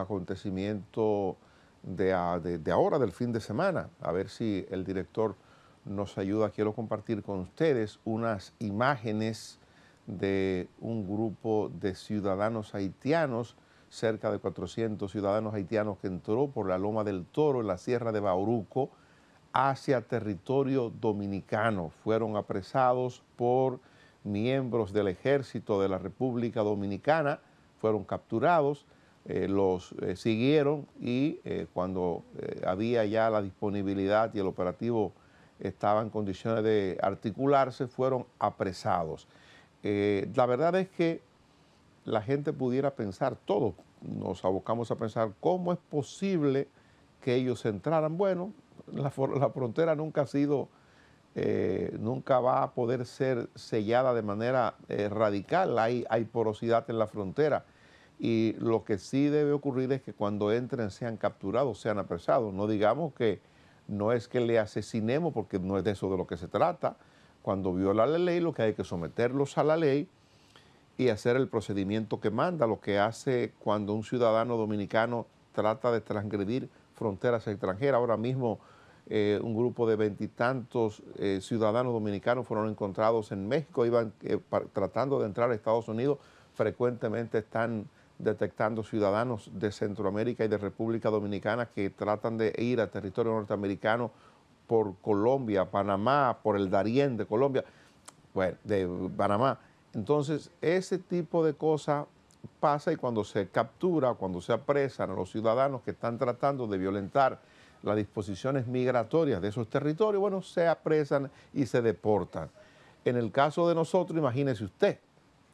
acontecimiento de, de, ahora, del fin de semana. A ver si el director nos ayuda. Quiero compartir con ustedes unas imágenes de un grupo de ciudadanos haitianos, cerca de 400 ciudadanos haitianos que entró por la Loma del Toro en la Sierra de Bauruco hacia territorio dominicano. Fueron apresados por miembros del ejército de la República Dominicana, fueron capturados eh, los eh, siguieron y eh, cuando había ya la disponibilidad y el operativo estaba en condiciones de articularse, fueron apresados. la verdad es que la gente pudiera pensar, todos nos abocamos a pensar, ¿cómo es posible que ellos entraran? Bueno, la, frontera nunca ha sido, nunca va a poder ser sellada de manera radical, hay porosidad en la frontera y lo que sí debe ocurrir es que cuando entren sean capturados, sean apresados. No digamos que no es que le asesinemos, porque no es de eso de lo que se trata. Cuando viola la ley, lo que hay que someterlos a la ley y hacer el procedimiento que manda, lo que hace cuando un ciudadano dominicano trata de transgredir fronteras extranjeras. Ahora mismo eh, un grupo de veintitantos eh, ciudadanos dominicanos fueron encontrados en México, iban eh, tratando de entrar a Estados Unidos, frecuentemente están detectando ciudadanos de Centroamérica y de República Dominicana que tratan de ir a territorio norteamericano por Colombia, Panamá, por el Darién de Colombia, bueno, de Panamá. Entonces, ese tipo de cosas pasa y cuando se captura, cuando se apresan a los ciudadanos que están tratando de violentar las disposiciones migratorias de esos territorios, bueno, se apresan y se deportan. En el caso de nosotros, imagínese usted,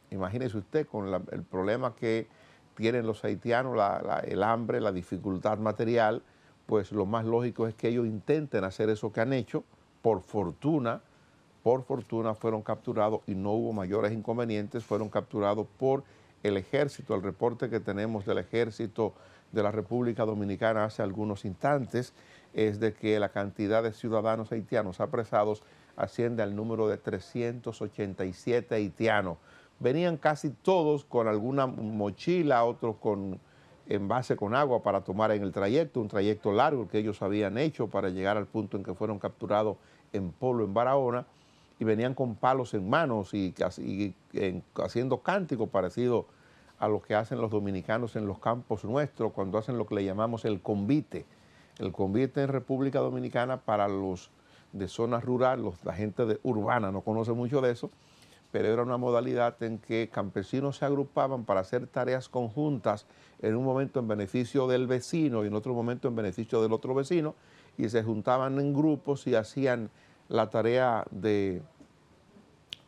imagínese usted con el problema que tienen los haitianos, el hambre, la dificultad material, pues lo más lógico es que ellos intenten hacer eso que han hecho. Por fortuna, por fortuna fueron capturados y no hubo mayores inconvenientes, fueron capturados por el ejército, el reporte que tenemos del ejército de la República Dominicana hace algunos instantes es de que la cantidad de ciudadanos haitianos apresados asciende al número de 387 haitianos venían casi todos con alguna mochila, otros con envase con agua para tomar en el trayecto, un trayecto largo que ellos habían hecho para llegar al punto en que fueron capturados en Polo, en Barahona, y venían con palos en manos y, haciendo cánticos parecidos a lo que hacen los dominicanos en los campos nuestros cuando hacen lo que le llamamos el convite. El convite en República Dominicana para los de zonas rurales, la gente urbana no conoce mucho de eso, pero era una modalidad en que campesinos se agrupaban para hacer tareas conjuntas en un momento en beneficio del vecino y en otro momento en beneficio del otro vecino, y se juntaban en grupos y hacían la tarea de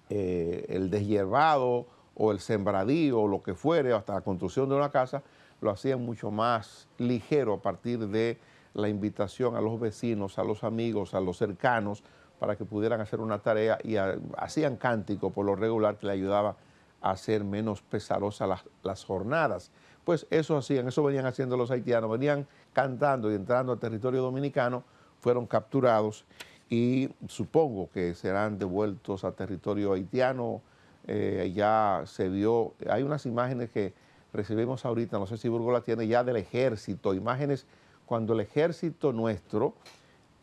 eh, deshiervado o el sembradío o lo que fuere, hasta la construcción de una casa, lo hacían mucho más ligero a partir de la invitación a los vecinos, a los amigos, a los cercanos, para que pudieran hacer una tarea y hacían cántico por lo regular que le ayudaba a hacer menos pesarosas las, jornadas. Pues eso hacían, eso venían haciendo los haitianos, venían cantando y entrando al territorio dominicano, fueron capturados y supongo que serán devueltos a territorio haitiano. Eh, ya se vio, hay unas imágenes que recibimos ahorita, no sé si Burgo la tiene, ya del ejército, imágenes cuando el ejército nuestro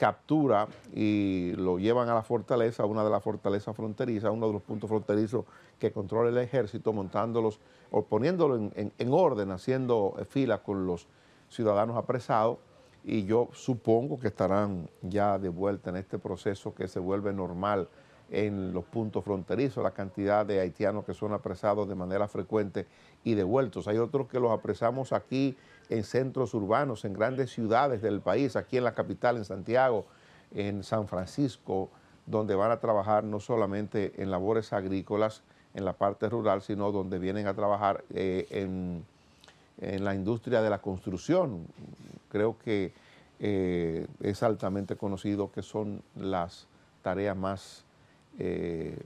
captura y lo llevan a la fortaleza, una de las fortalezas fronterizas, uno de los puntos fronterizos que controla el ejército, montándolos o poniéndolo en, orden, haciendo fila con los ciudadanos apresados. Y yo supongo que estarán ya de vuelta en este proceso que se vuelve normal en los puntos fronterizos, la cantidad de haitianos que son apresados de manera frecuente y devueltos. Hay otros que los apresamos aquí en centros urbanos, en grandes ciudades del país, aquí en la capital, en Santiago, en San Francisco, donde van a trabajar no solamente en labores agrícolas, en la parte rural, sino donde vienen a trabajar eh, en, la industria de la construcción. Creo que eh, es altamente conocido que son las tareas más... Eh,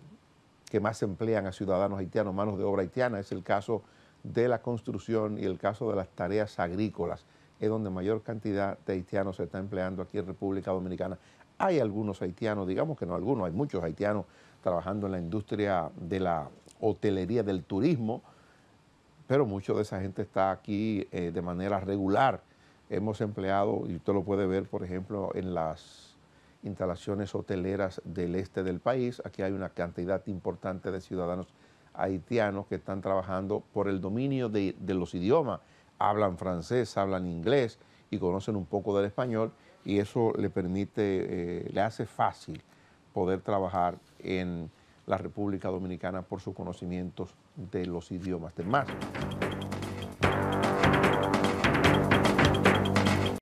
que más emplean a ciudadanos haitianos, manos de obra haitiana. Es el caso de la construcción y el caso de las tareas agrícolas, es donde mayor cantidad de haitianos se está empleando aquí en República Dominicana. Hay algunos haitianos, digamos que no algunos, hay muchos haitianos trabajando en la industria de la hotelería, del turismo, pero mucho de esa gente está aquí eh, de manera regular. Hemos empleado, y usted lo puede ver, por ejemplo, en las instalaciones hoteleras del este del país, aquí hay una cantidad importante de ciudadanos haitianos que están trabajando por el dominio de, los idiomas. Hablan francés, hablan inglés y conocen un poco del español y eso le permite, eh, le hace fácil poder trabajar en la República Dominicana por sus conocimientos de los idiomas.